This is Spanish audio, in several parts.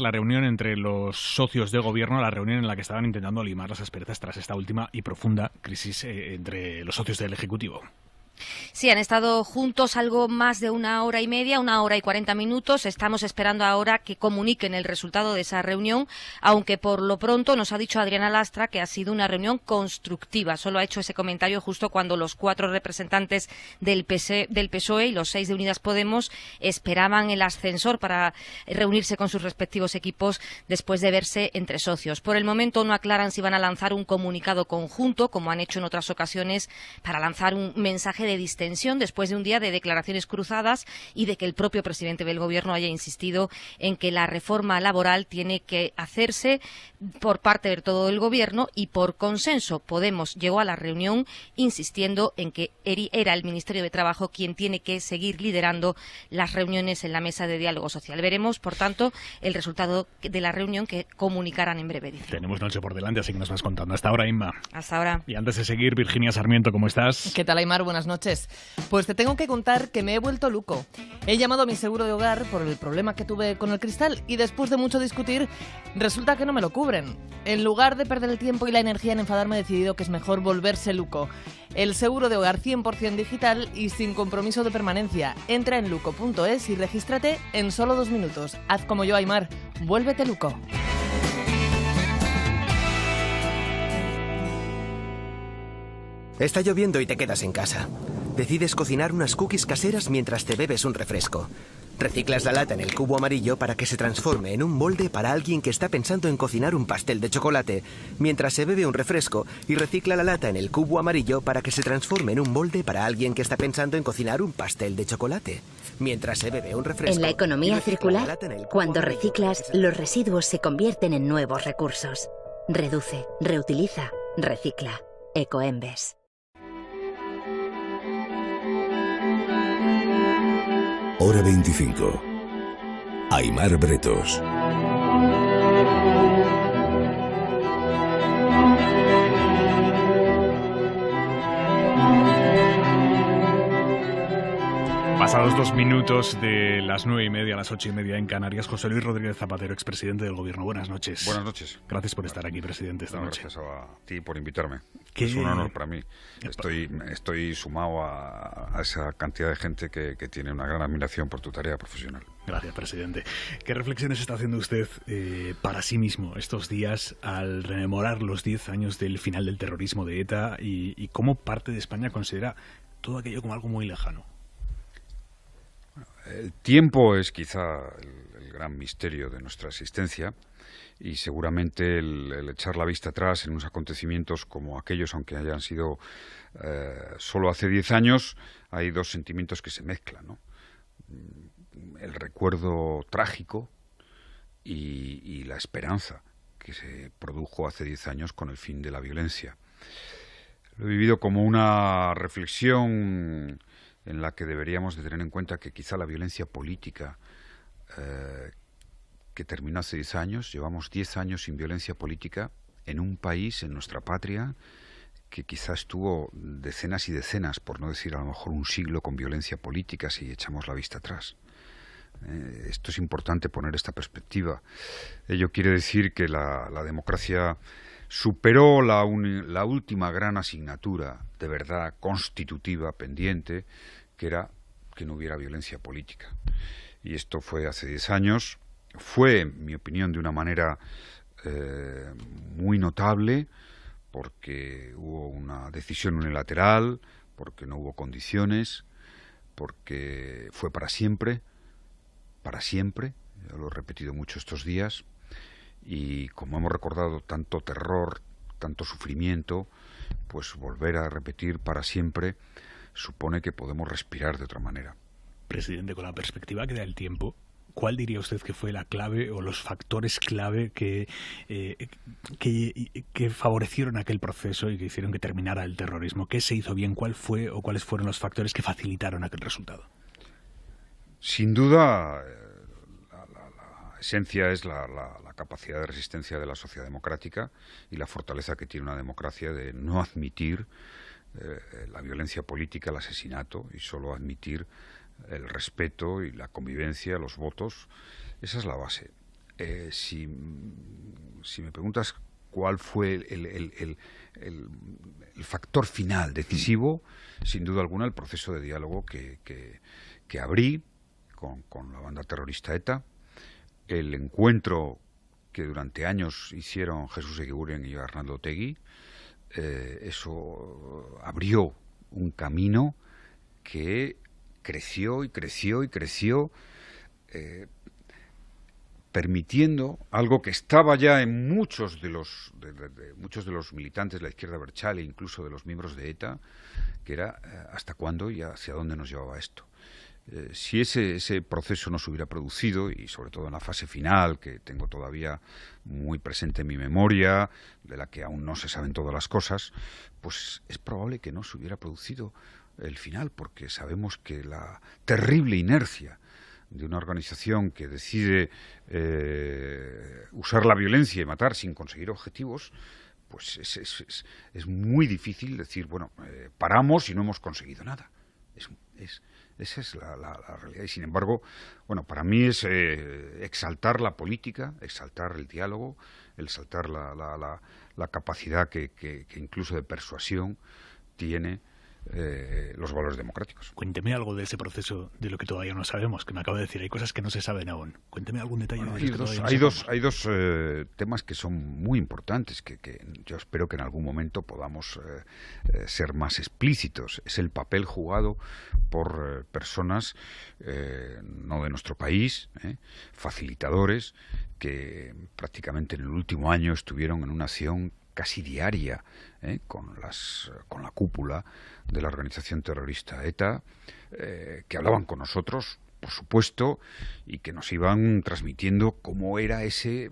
la reunión entre los socios de gobierno, la reunión en la que estaban intentando limar las asperezas tras esta última y profunda crisis eh, entre los socios del Ejecutivo. Sí, han estado juntos algo más de una hora y media, una hora y cuarenta minutos. Estamos esperando ahora que comuniquen el resultado de esa reunión, aunque por lo pronto nos ha dicho Adriana Lastra que ha sido una reunión constructiva. Solo ha hecho ese comentario justo cuando los cuatro representantes del, e, del PSOE y los seis de Unidas Podemos esperaban el ascensor para reunirse con sus respectivos equipos después de verse entre socios. Por el momento no aclaran si van a lanzar un comunicado conjunto, como han hecho en otras ocasiones, para lanzar un mensaje de distensión después de un día de declaraciones cruzadas y de que el propio presidente del Gobierno haya insistido en que la reforma laboral tiene que hacerse por parte de todo el Gobierno y por consenso. Podemos llegó a la reunión insistiendo en que era el Ministerio de Trabajo quien tiene que seguir liderando las reuniones en la mesa de diálogo social. Veremos, por tanto, el resultado de la reunión que comunicarán en breve. Tenemos noche por delante, así que nos vas contando. Hasta ahora, Inma. Hasta ahora. Y antes de seguir, Virginia Sarmiento, ¿cómo estás? ¿Qué tal, Aymar? Buenas noches noches. Pues te tengo que contar que me he vuelto luco. He llamado a mi seguro de hogar por el problema que tuve con el cristal y después de mucho discutir, resulta que no me lo cubren. En lugar de perder el tiempo y la energía en enfadarme, he decidido que es mejor volverse luco. El seguro de hogar 100% digital y sin compromiso de permanencia. Entra en luco.es y regístrate en solo dos minutos. Haz como yo, Aymar. Vuélvete luco. Está lloviendo y te quedas en casa. Decides cocinar unas cookies caseras mientras te bebes un refresco. Reciclas la lata en el cubo amarillo para que se transforme en un molde para alguien que está pensando en cocinar un pastel de chocolate, mientras se bebe un refresco y recicla la lata en el cubo amarillo para que se transforme en un molde para alguien que está pensando en cocinar un pastel de chocolate, mientras se bebe un refresco. En la economía circular, cuando reciclas, los residuos se convierten en nuevos recursos. Reduce, reutiliza, recicla. Ecoembes. Hora 25. Aymar Bretos. Pasados dos minutos de las nueve y media a las ocho y media en Canarias, José Luis Rodríguez Zapatero, expresidente del Gobierno. Buenas noches. Buenas noches. Gracias por estar aquí, presidente, esta noche. Gracias a ti por invitarme. Es un honor para mí. Estoy, estoy sumado a, esa cantidad de gente que, tiene una gran admiración por tu tarea profesional. Gracias, presidente. ¿Qué reflexiones está haciendo usted eh, para sí mismo estos días al rememorar los diez años del final del terrorismo de ETA y cómo parte de España considera todo aquello como algo muy lejano? El tiempo es quizá el, gran misterio de nuestra existencia y seguramente el, echar la vista atrás en unos acontecimientos como aquellos, aunque hayan sido eh, solo hace diez años, hay dos sentimientos que se mezclan. El recuerdo trágico y, la esperanza que se produjo hace diez años con el fin de la violencia. Lo he vivido como una reflexión en la que deberíamos de tener en cuenta que quizá la violencia política eh, que terminó hace 10 años, llevamos 10 años sin violencia política en un país, en nuestra patria, que quizá estuvo decenas y decenas, por no decir a lo mejor un siglo, con violencia política si echamos la vista atrás. Eh, esto es importante poner esta perspectiva. Ello quiere decir que la democracia superó la, última gran asignatura de verdad constitutiva pendiente, que era que no hubiera violencia política. Y esto fue hace 10 años. Fue, en mi opinión, de una manera eh, muy notable, porque hubo una decisión unilateral, porque no hubo condiciones, porque fue para siempre, para siempre, lo he repetido mucho estos días, y como hemos recordado tanto terror, tanto sufrimiento, pues volver a repetir para siempre supone que podemos respirar de otra manera. Presidente, con la perspectiva que da el tiempo, ¿cuál diría usted que fue la clave o los factores clave que, eh, favorecieron aquel proceso y que hicieron que terminara el terrorismo? ¿Qué se hizo bien? ¿Cuál fue o cuáles fueron los factores que facilitaron aquel resultado? Sin duda, esencia es la, capacidad de resistencia de la sociedad democrática y la fortaleza que tiene una democracia de no admitir eh, la violencia política, el asesinato y solo admitir el respeto y la convivencia, los votos. Esa es la base. Eh, si, me preguntas cuál fue el, factor final decisivo, sin duda alguna el proceso de diálogo que, abrí con la banda terrorista ETA el encuentro que durante años hicieron Jesús Eguiguren y Arnaldo Tegui, eh, eso abrió un camino que creció y creció y creció, eh, permitiendo algo que estaba ya en muchos de los muchos de los militantes de la izquierda e incluso de los miembros de ETA, que era eh, hasta cuándo y hacia dónde nos llevaba esto. Eh, si ese, proceso no se hubiera producido, y sobre todo en la fase final, que tengo todavía muy presente en mi memoria, de la que aún no se saben todas las cosas, pues es probable que no se hubiera producido el final, porque sabemos que la terrible inercia de una organización que decide eh, usar la violencia y matar sin conseguir objetivos, pues es, muy difícil decir, bueno, eh, paramos y no hemos conseguido nada. es esa es la, realidad. Y sin embargo, bueno, para mí es eh, exaltar la política, exaltar el diálogo, exaltar la, la capacidad que, que incluso de persuasión tiene eh, los valores democráticos. Cuénteme algo de ese proceso de lo que todavía no sabemos, que me acaba de decir, hay cosas que no se saben aún. Cuénteme algún detalle. hay, dos, hay, dos, hay, eh, dos, temas que son muy importantes, que, yo espero que en algún momento podamos eh, ser más explícitos. Es el papel jugado por personas no de nuestro país, facilitadores, que prácticamente en el último año estuvieron en una acción casi diaria ¿eh? con, las, con la cúpula de la organización terrorista ETA, eh, que hablaban con nosotros, por supuesto, y que nos iban transmitiendo cómo era ese,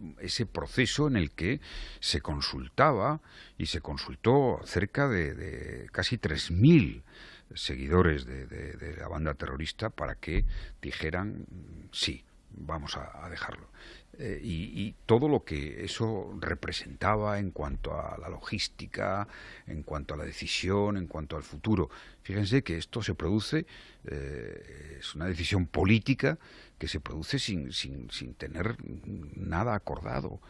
proceso en el que se consultaba y se consultó cerca de, casi 3.000 seguidores de, la banda terrorista para que dijeran sí, vamos a dejarlo. Eh, y, todo lo que eso representaba en cuanto a la logística, en cuanto a la decisión, en cuanto al futuro. Fíjense que esto se produce, eh, es una decisión política que se produce sin, sin tener nada acordado,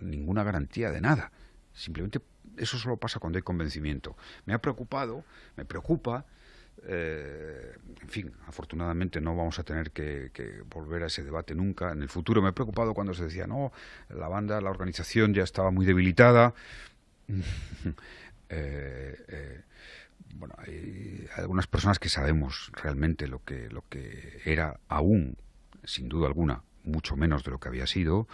ninguna garantía de nada. Simplemente eso solo pasa cuando hay convencimiento. Me ha preocupado, me preocupa eh, en fin, afortunadamente no vamos a tener que, volver a ese debate nunca. En el futuro me he preocupado cuando se decía, no, la banda, la organización ya estaba muy debilitada. Eh, eh, bueno, hay algunas personas que sabemos realmente lo que, lo que era aún, sin duda alguna, mucho menos de lo que había sido,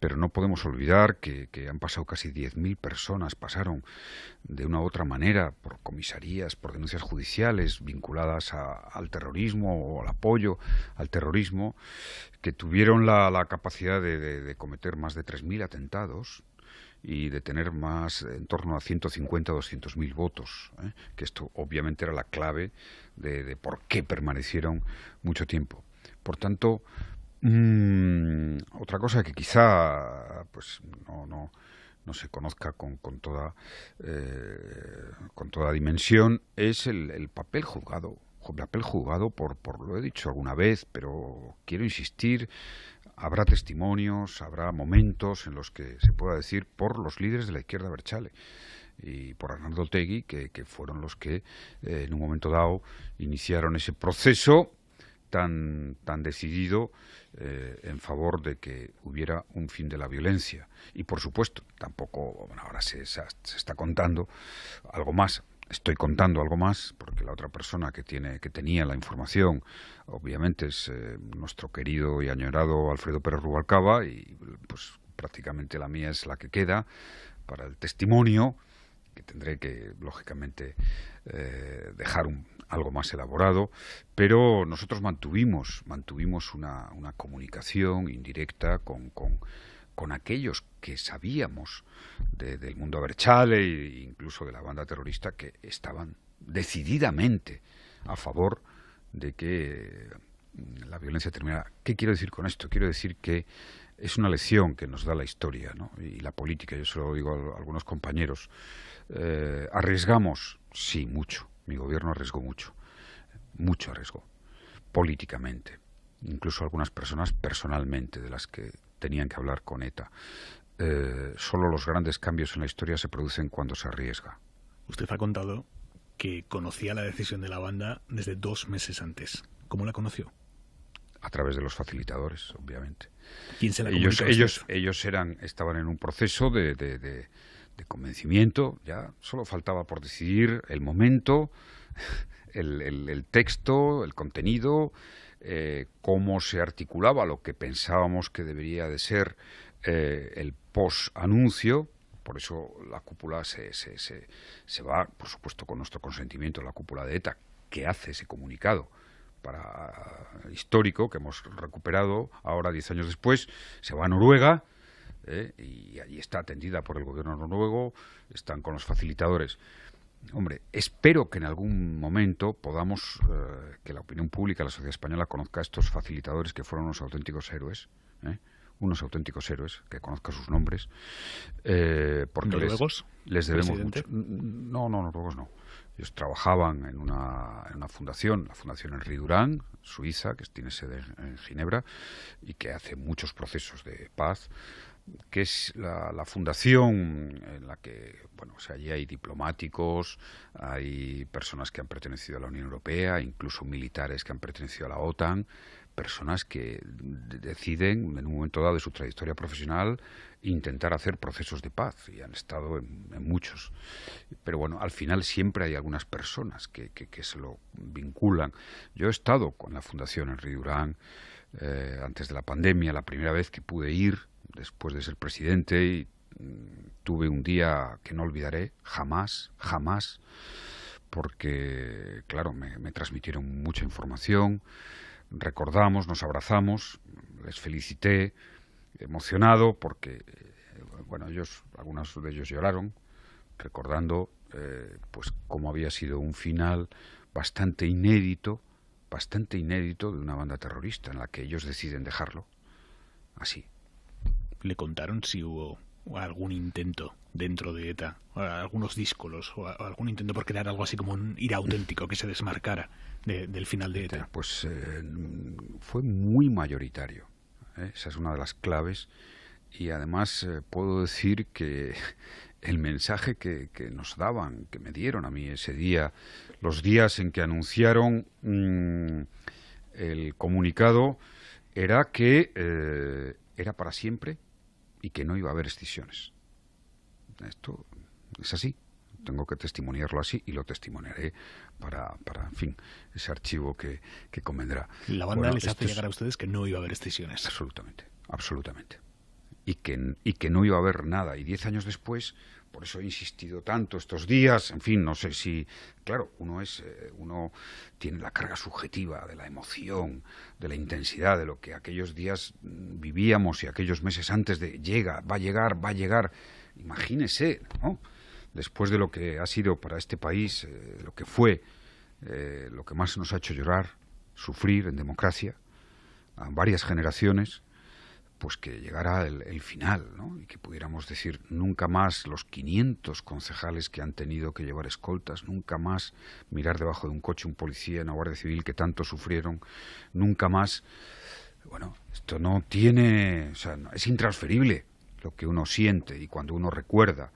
pero no podemos olvidar que, han pasado casi 10.000 personas, pasaron de una u otra manera por comisarías, por denuncias judiciales vinculadas a, al terrorismo o al apoyo al terrorismo, que tuvieron la, la capacidad de, de, cometer más de 3.000 atentados, y de tener más en torno a 150 o doscientos mil votos, ¿eh? que esto obviamente era la clave de, por qué permanecieron mucho tiempo. Por tanto, Mm, otra cosa que quizá pues no, no, se conozca con, con toda, eh, con toda dimensión es el, papel juzgado. El papel juzgado, por, por lo he dicho alguna vez, pero quiero insistir, habrá testimonios, habrá momentos en los que se pueda decir por los líderes de la izquierda Berchale y por Arnaldo Tegui, que, fueron los que eh, en un momento dado iniciaron ese proceso tan, decidido eh, en favor de que hubiera un fin de la violencia. Y por supuesto, tampoco, ahora se, está contando algo más, estoy contando algo más porque la otra persona que tiene que tenía la información obviamente es eh, nuestro querido y añorado Alfredo Pérez Rubalcaba y pues prácticamente la mía es la que queda para el testimonio que tendré que lógicamente eh, dejar un algo más elaborado, pero nosotros mantuvimos, mantuvimos una, comunicación indirecta con, con, aquellos que sabíamos del mundo Berchale e incluso de la banda terrorista que estaban decididamente a favor de que mm, la violencia terminara. ¿Qué quiero decir con esto? Quiero decir que es una lección que nos da la historia y la política. Yo se lo digo a algunos compañeros. Eh, arriesgamos, sí, mucho mi gobierno arriesgó mucho, mucho arriesgo, políticamente, incluso algunas personas personalmente de las que tenían que hablar con ETA. Eh, solo los grandes cambios en la historia se producen cuando se arriesga. Usted ha contado que conocía la decisión de la banda desde dos meses antes. ¿Cómo la conoció? A través de los facilitadores, obviamente. ¿Quién se la ellos, ellos, ellos eran, estaban en un proceso de de convencimiento, ya solo faltaba por decidir el momento, el, texto, el contenido, eh, cómo se articulaba lo que pensábamos que debería de ser eh, el post-anuncio. Por eso la cúpula se, se, se, se, va, por supuesto, con nuestro consentimiento, la cúpula de ETA, que hace ese comunicado para histórico que hemos recuperado ahora, diez años después, se va a Noruega, ¿eh? y allí está atendida por el gobierno noruego, están con los facilitadores. Hombre, espero que en algún momento podamos, eh, que la opinión pública, la sociedad española conozca a estos facilitadores que fueron unos auténticos héroes. ¿eh? unos auténticos héroes, que conozca sus nombres, eh, porque les, debemos mucho. No, no, noruegos no. Ellos trabajaban en una, en una fundación, la Fundación Henri Durán, Suiza, que tiene sede en Ginebra, y que hace muchos procesos de paz que es la, fundación en la que, bueno, o sea, allí hay diplomáticos, hay personas que han pertenecido a la Unión Europea, incluso militares que han pertenecido a la OTAN, personas que deciden en un momento dado de su trayectoria profesional intentar hacer procesos de paz y han estado en, muchos. Pero bueno, al final siempre hay algunas personas que, que, se lo vinculan. Yo he estado con la Fundación en Durán eh, antes de la pandemia, la primera vez que pude ir después de ser presidente y mm, tuve un día que no olvidaré jamás, jamás, porque, claro, me, transmitieron mucha información, recordamos, nos abrazamos, les felicité, emocionado, porque, eh, bueno, ellos, algunos de ellos lloraron, recordando, eh, pues, cómo había sido un final bastante inédito, bastante inédito de una banda terrorista en la que ellos deciden dejarlo así le contaron si hubo algún intento dentro de ETA, algunos díscolos o algún intento por crear algo así como un ira auténtico que se desmarcara del final de ETA? Pues eh, fue muy mayoritario. ¿eh? Esa es una de las claves. Y además eh, puedo decir que el mensaje que, nos daban, que me dieron a mí ese día, los días en que anunciaron mm, el comunicado, era que era para siempre y que no iba a haber excisiones. Esto es así, tengo que testimoniarlo así y lo testimoniaré para, para en fin, ese archivo que, que convendrá. La banda les hace llegar a ustedes que no iba a haber excisiones. Absolutamente, absolutamente. Y que, y que no iba a haber nada. Y diez años después, por eso he insistido tanto estos días, en fin, no sé si, claro, uno es, eh, uno tiene la carga subjetiva de la emoción, de la intensidad, de lo que aquellos días vivíamos y aquellos meses antes de llega, va a llegar, va a llegar, imagínese, ¿no? Después de lo que ha sido para este país, eh, lo que fue, eh, lo que más nos ha hecho llorar, sufrir en democracia, a varias generaciones, pues que llegara el, final ¿no? y que pudiéramos decir nunca más los 500 concejales que han tenido que llevar escoltas, nunca más mirar debajo de un coche un policía, la guardia civil que tanto sufrieron, nunca más... Bueno, esto no tiene... O sea, es intransferible lo que uno siente y cuando uno recuerda.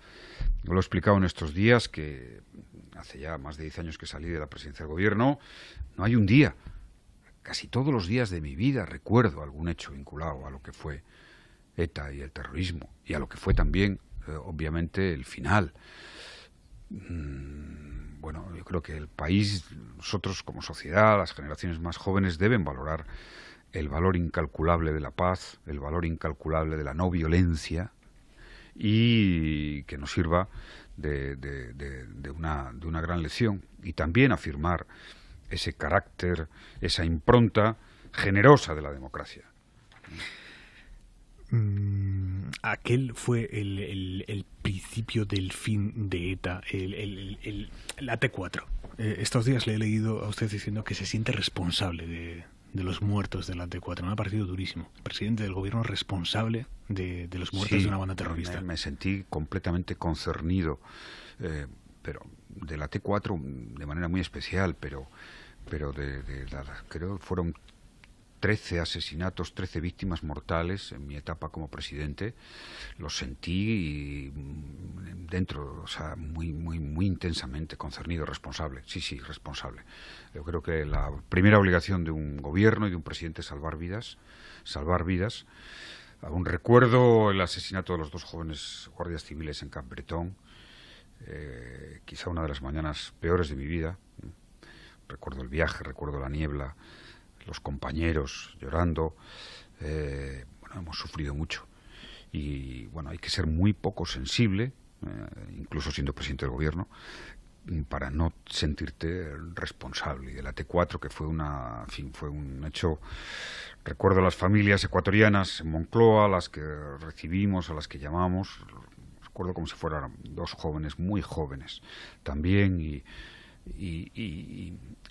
Yo lo he explicado en estos días que hace ya más de 10 años que salí de la presidencia del gobierno, no hay un día Casi todos los días de mi vida recuerdo algún hecho vinculado a lo que fue ETA y el terrorismo, y a lo que fue también, eh, obviamente, el final. Mm, bueno, yo creo que el país, nosotros como sociedad, las generaciones más jóvenes deben valorar el valor incalculable de la paz, el valor incalculable de la no violencia y que nos sirva de, una, una gran lección. Y también afirmar ese carácter, esa impronta generosa de la democracia. Mm, aquel fue el, principio del fin de ETA, el, el, el AT4. Eh, estos días le he leído a usted diciendo que se siente responsable de, los muertos del AT4. Me ha parecido durísimo. Presidente del gobierno responsable de, de los muertos de una banda terrorista. Me, sentí completamente concernido. Eh, pero de la T4 mm, de manera muy especial, pero, pero de, creo fueron 13 asesinatos, 13 víctimas mortales en mi etapa como presidente, lo sentí y mm, dentro, o sea, muy, muy, muy intensamente concernido, responsable, sí, sí, responsable. Yo creo que la primera obligación de un gobierno y de un presidente es salvar vidas, salvar vidas. Aún recuerdo el asesinato de los dos jóvenes guardias civiles en Cap Bretón, eh, quizá una de las mañanas peores de mi vida. Recuerdo el viaje, recuerdo la niebla, los compañeros llorando. Eh, bueno, hemos sufrido mucho. Y bueno, hay que ser muy poco sensible, eh, incluso siendo presidente del gobierno, para no sentirte responsable. Y de la T4, que fue, una, fin, fue un hecho, recuerdo las familias ecuatorianas en Moncloa, las que recibimos, a las que llamamos, recuerdo como si fueran dos jóvenes, muy jóvenes también, y,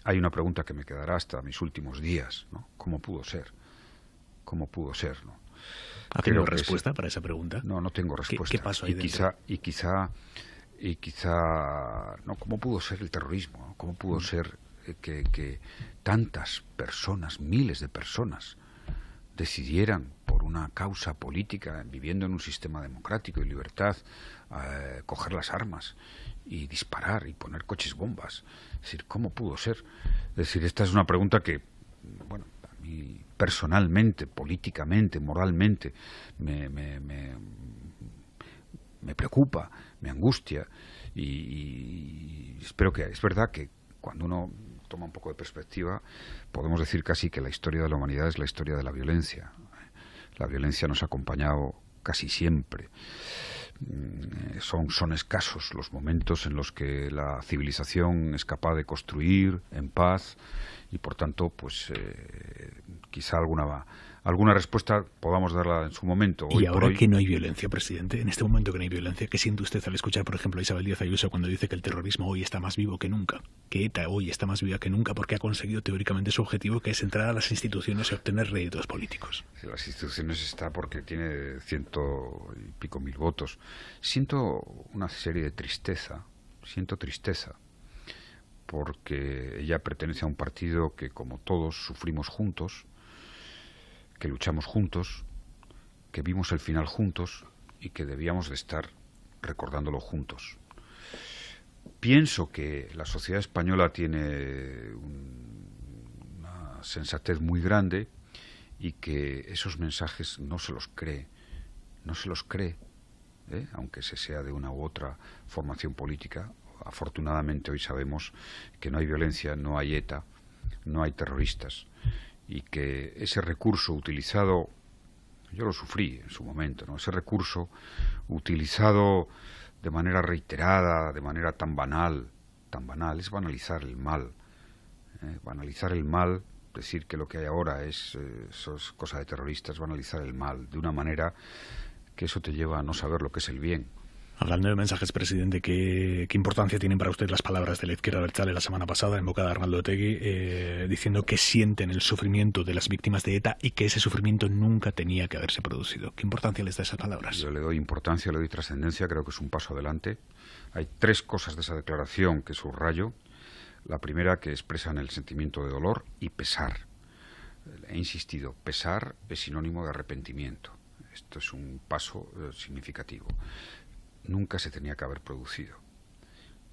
hay una pregunta que me quedará hasta mis últimos días, ¿no? ¿Cómo pudo ser? ¿Cómo pudo ser? ¿no? ¿Ha tenido respuesta para esa pregunta? No, no tengo respuesta. ¿Qué, pasó ahí y, quizá, y quizá, y quizá, no, ¿cómo pudo ser el terrorismo? ¿Cómo pudo mm. ser eh, que tantas personas, miles de personas, decidieran una causa política, viviendo en un sistema democrático y libertad, eh, coger las armas y disparar y poner coches bombas. Es decir, ¿cómo pudo ser? Es decir, esta es una pregunta que, bueno, a mí personalmente, políticamente, moralmente, me, me, me, preocupa, me angustia y, y espero que, es verdad que cuando uno toma un poco de perspectiva, podemos decir casi que la historia de la humanidad es la historia de la violencia. La violencia nos ha acompañado casi siempre. Mm, son, son escasos los momentos en los que la civilización es capaz de construir en paz y por tanto pues eh, quizá alguna alguna respuesta podamos darla en su momento. y ahora que no hay violencia, presidente, en este momento que no hay violencia, ¿qué siente usted al escuchar, por ejemplo, a Isabel Díaz Ayuso cuando dice que el terrorismo hoy está más vivo que nunca? Que ETA hoy está más viva que nunca porque ha conseguido teóricamente su objetivo, que es entrar a las instituciones y obtener réditos políticos. Las instituciones está porque tiene ciento y pico mil votos. Siento una serie de tristeza, siento tristeza porque ella pertenece a un partido que, como todos, sufrimos juntos, que luchamos juntos, que vimos el final juntos y que debíamos de estar recordándolo juntos. Pienso que la sociedad española tiene una sensatez muy grande y que esos mensajes no se los cree, no se los cree, ¿eh? aunque se sea de una u otra formación política. Afortunadamente hoy sabemos que no hay violencia, no hay ETA, no hay terroristas y que ese recurso utilizado, yo lo sufrí en su momento, ¿no? ese recurso utilizado de manera reiterada, de manera tan banal, tan banal, es banalizar el mal. ¿eh? Banalizar el mal, decir que lo que hay ahora es, eh, es cosa de terroristas, banalizar el mal de una manera que eso te lleva a no saber lo que es el bien Hablando de mensajes, presidente, ¿qué, importancia tienen para usted las palabras de la izquierda Berchale la semana pasada en boca de Arnaldo Otegui, eh, diciendo que sienten el sufrimiento de las víctimas de ETA y que ese sufrimiento nunca tenía que haberse producido? ¿Qué importancia les da esas palabras? Yo le doy importancia, le doy trascendencia, creo que es un paso adelante. Hay tres cosas de esa declaración que subrayo. La primera, que expresan el sentimiento de dolor y pesar. He insistido, pesar es sinónimo de arrepentimiento. Esto es un paso eh, significativo nunca se tenía que haber producido.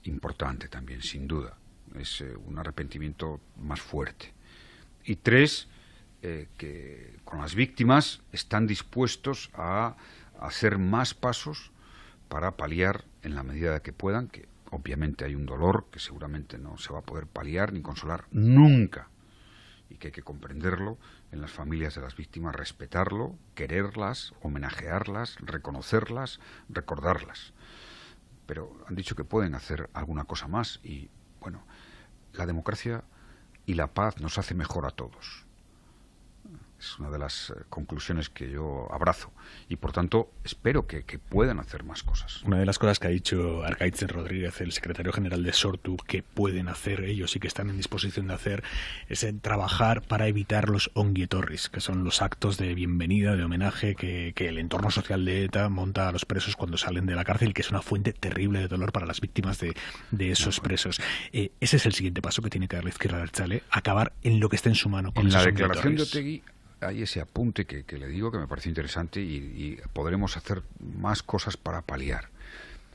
Importante también, sin duda. Es eh, un arrepentimiento más fuerte. Y tres, eh, que con las víctimas están dispuestos a hacer más pasos para paliar en la medida que puedan, que obviamente hay un dolor que seguramente no se va a poder paliar ni consolar nunca y que hay que comprenderlo en las familias de las víctimas, respetarlo, quererlas, homenajearlas, reconocerlas, recordarlas. Pero han dicho que pueden hacer alguna cosa más y, bueno, la democracia y la paz nos hace mejor a todos. Es una de las eh, conclusiones que yo abrazo y por tanto espero que, puedan hacer más cosas. Una de las cosas que ha dicho Arcaitzen Rodríguez, el secretario general de Sortu, que pueden hacer ellos y que están en disposición de hacer es trabajar para evitar los onguietorris, que son los actos de bienvenida, de homenaje que, el entorno social de ETA monta a los presos cuando salen de la cárcel, que es una fuente terrible de dolor para las víctimas de, esos presos. Eh, ese es el siguiente paso que tiene que dar la izquierda del Chale, acabar en lo que esté en su mano. Con la declaración hay ese apunte que, le digo que me parece interesante y, podremos hacer más cosas para paliar.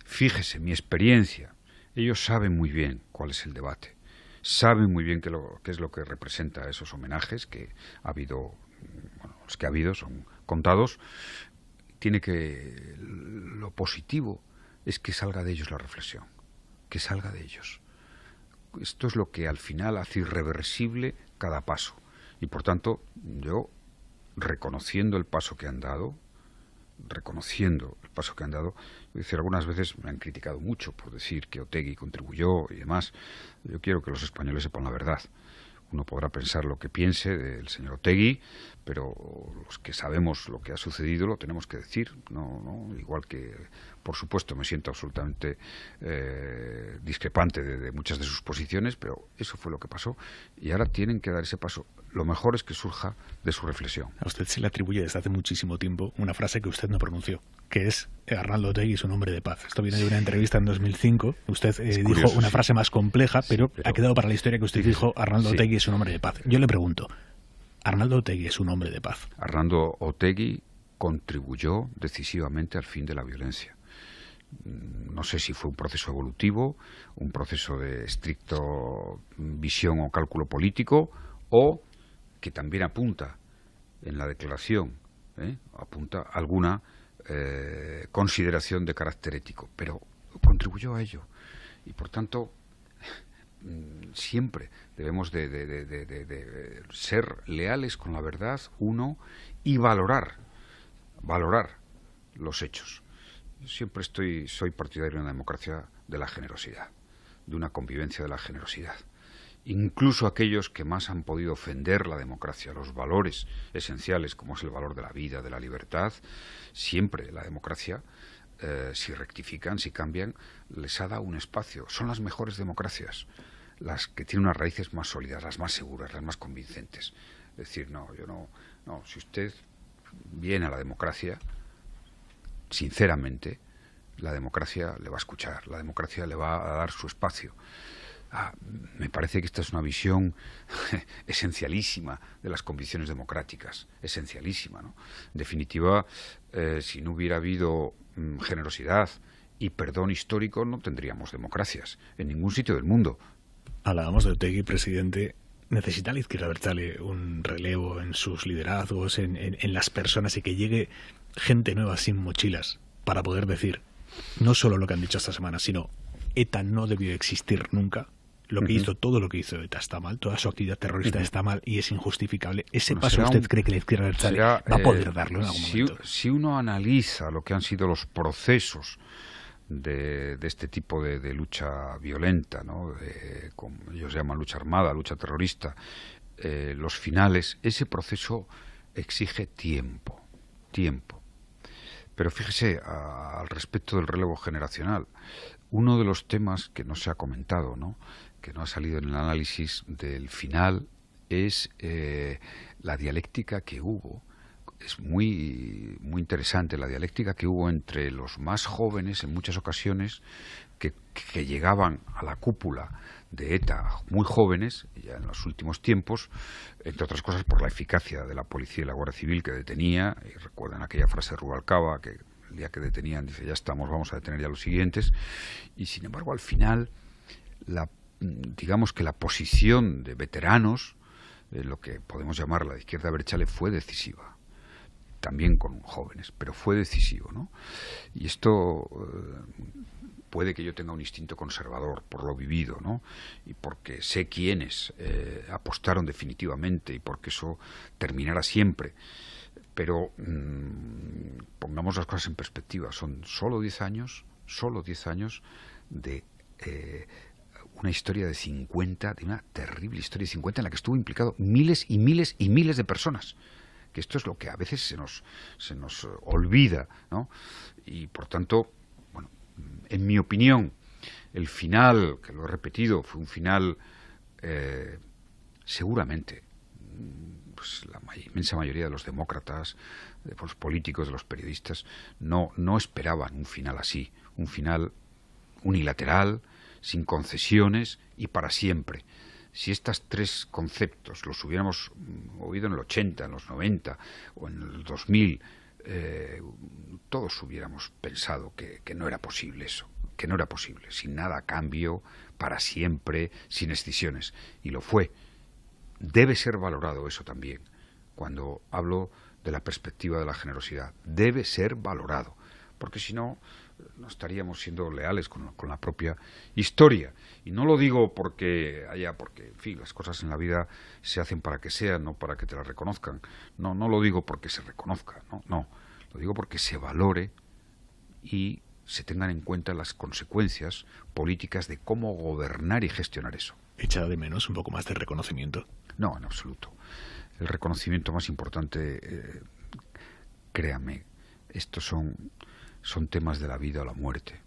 Fíjese, mi experiencia, ellos saben muy bien cuál es el debate, saben muy bien qué, es lo que representa esos homenajes que ha habido, los que ha habido son contados. Tiene que lo positivo es que salga de ellos la reflexión, que salga de ellos. Esto es lo que al final hace irreversible cada paso. Y por tanto, yo reconociendo el paso que han dado, reconociendo el paso que han dado, decir, algunas veces me han criticado mucho por decir que Otegui contribuyó y demás. Yo quiero que los españoles sepan la verdad. Uno podrá pensar lo que piense del señor Otegui, pero los que sabemos lo que ha sucedido lo tenemos que decir. No, no igual que, por supuesto, me siento absolutamente eh, discrepante de, de muchas de sus posiciones, pero eso fue lo que pasó y ahora tienen que dar ese paso lo mejor es que surja de su reflexión. A usted se le atribuye desde hace muchísimo tiempo una frase que usted no pronunció que es Arnaldo Otegui es un hombre de paz. Esto viene de una entrevista en 2005. Usted eh, dijo una frase más compleja, pero, ha quedado para la historia que usted dijo Arnaldo sí. Otegui es un hombre de paz. Yo le pregunto, ¿Arnaldo Otegui es un hombre de paz? Arnaldo Otegui contribuyó decisivamente al fin de la violencia. Mm, no sé si fue un proceso evolutivo, un proceso de estricto visión o cálculo político, o que también apunta en la declaración, ¿eh? apunta alguna eh, consideración de carácter ético, pero contribuyó a ello. Y por tanto, mm, siempre debemos de, ser leales con la verdad, uno, y valorar, valorar los hechos. Siempre estoy, soy partidario de una democracia de la generosidad, de una convivencia de la generosidad incluso aquellos que más han podido ofender la democracia, los valores esenciales como es el valor de la vida, de la libertad, siempre la democracia, eh, si rectifican, si cambian, les ha dado un espacio. Son las mejores democracias, las que tienen unas raíces más sólidas, las más seguras, las más convincentes. Es decir, no, yo no, no, si usted viene a la democracia, sinceramente, la democracia le va a escuchar, la democracia le va a dar su espacio. Ah, me parece que esta es una visión esencialísima de las convicciones democráticas, esencialísima. ¿no? En definitiva, eh, si no hubiera habido mm, generosidad y perdón histórico, no tendríamos democracias en ningún sitio del mundo. Hablábamos de Otegui, presidente. ¿Necesita la izquierda Bertale un relevo en sus liderazgos, en, en las personas y que llegue gente nueva sin mochilas para poder decir no solo lo que han dicho esta semana, sino ETA no debió existir nunca? lo que hizo, todo lo que hizo ETA está mal, toda su actividad terrorista está mal y es injustificable. ¿Ese paso usted cree que la izquierda del va a poder eh, darlo en algún si, momento? Si uno analiza lo que han sido los procesos de, de este tipo de, de lucha violenta, ¿no? De, como ellos llaman lucha armada, lucha terrorista, eh, los finales, ese proceso exige tiempo, tiempo. Pero fíjese, al respecto del relevo generacional, uno de los temas que no se ha comentado, ¿no? que no ha salido en el análisis del final es eh, la dialéctica que hubo. Es muy, muy interesante la dialéctica que hubo entre los más jóvenes en muchas ocasiones que, llegaban a la cúpula de ETA muy jóvenes, ya en los últimos tiempos, entre otras cosas por la eficacia de la policía y la Guardia Civil que detenía, y recuerdan aquella frase de Rubalcaba, que el día que detenían dice ya estamos, vamos a detener ya los siguientes, y sin embargo al final la Mm, digamos que la posición de veteranos, de eh, lo que podemos llamar la izquierda brechale, fue decisiva también con jóvenes, pero fue decisivo, ¿no? Y esto eh, puede que yo tenga un instinto conservador por lo vivido, ¿no? Y porque sé quiénes eh, apostaron definitivamente y porque eso terminará siempre. Pero mm, pongamos las cosas en perspectiva, son solo 10 años, solo 10 años de una historia de 50, de una terrible historia de 50 en la que estuvo implicado miles y miles y miles de personas. Que esto es lo que a veces se nos, se nos eh, olvida, ¿no? Y por tanto, bueno, en mi opinión, el final, que lo he repetido, fue un final eh, seguramente mm, pues, la inmensa mayoría de los demócratas, de los políticos, de los periodistas, no, no esperaban un final así, un final unilateral, sin concesiones y para siempre. Si estos tres conceptos los hubiéramos mm, oído en el 80, en los 90 o en el 2000, eh, todos hubiéramos pensado que, que no era posible eso, que no era posible, sin nada a cambio, para siempre, sin excisiones. Y lo fue. Debe ser valorado eso también, cuando hablo de la perspectiva de la generosidad. Debe ser valorado, porque si no, no estaríamos siendo leales con, la propia historia. Y no lo digo porque haya, porque, en fin, las cosas en la vida se hacen para que sean, no para que te las reconozcan. No, no lo digo porque se reconozca, no, no. Lo digo porque se valore y se tengan en cuenta las consecuencias políticas de cómo gobernar y gestionar eso. ¿Echa de menos un poco más de reconocimiento? No, en absoluto. El reconocimiento más importante, eh, créame, estos son son temas de la vida o la muerte.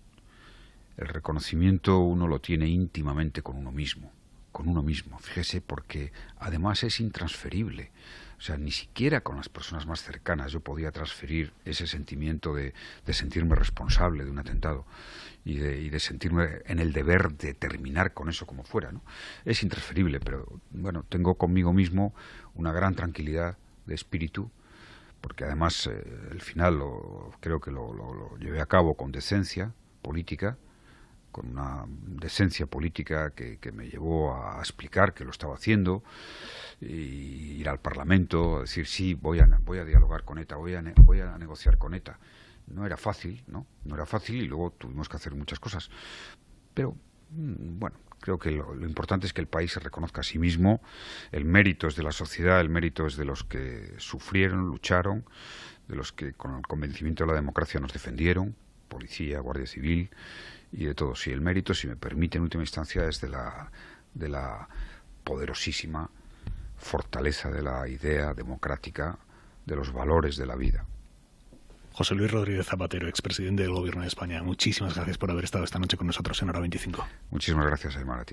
El reconocimiento uno lo tiene íntimamente con uno mismo, con uno mismo, fíjese, porque además es intransferible. O sea, ni siquiera con las personas más cercanas yo podía transferir ese sentimiento de, sentirme responsable de un atentado y de, y de, sentirme en el deber de terminar con eso como fuera. ¿no? Es intransferible, pero bueno, tengo conmigo mismo una gran tranquilidad de espíritu porque además eh, el final lo, creo que lo, lo, llevé a cabo con decencia política, con una decencia política que, me llevó a explicar que lo estaba haciendo, y ir al Parlamento, decir, sí, voy a, voy a dialogar con ETA, voy a, voy a negociar con ETA. No era fácil, ¿no? No era fácil y luego tuvimos que hacer muchas cosas. Pero, mm, bueno, creo que lo, importante es que el país se reconozca a sí mismo, el mérito es de la sociedad, el mérito es de los que sufrieron, lucharon, de los que con el convencimiento de la democracia nos defendieron, policía, guardia civil y de todos. Y el mérito, si me permite, en última instancia, es de la poderosísima fortaleza de la idea democrática, de los valores de la vida. José Luis Rodríguez Zapatero, expresidente del Gobierno de España, muchísimas gracias por haber estado esta noche con nosotros en Hora 25. Muchísimas gracias, Aymar,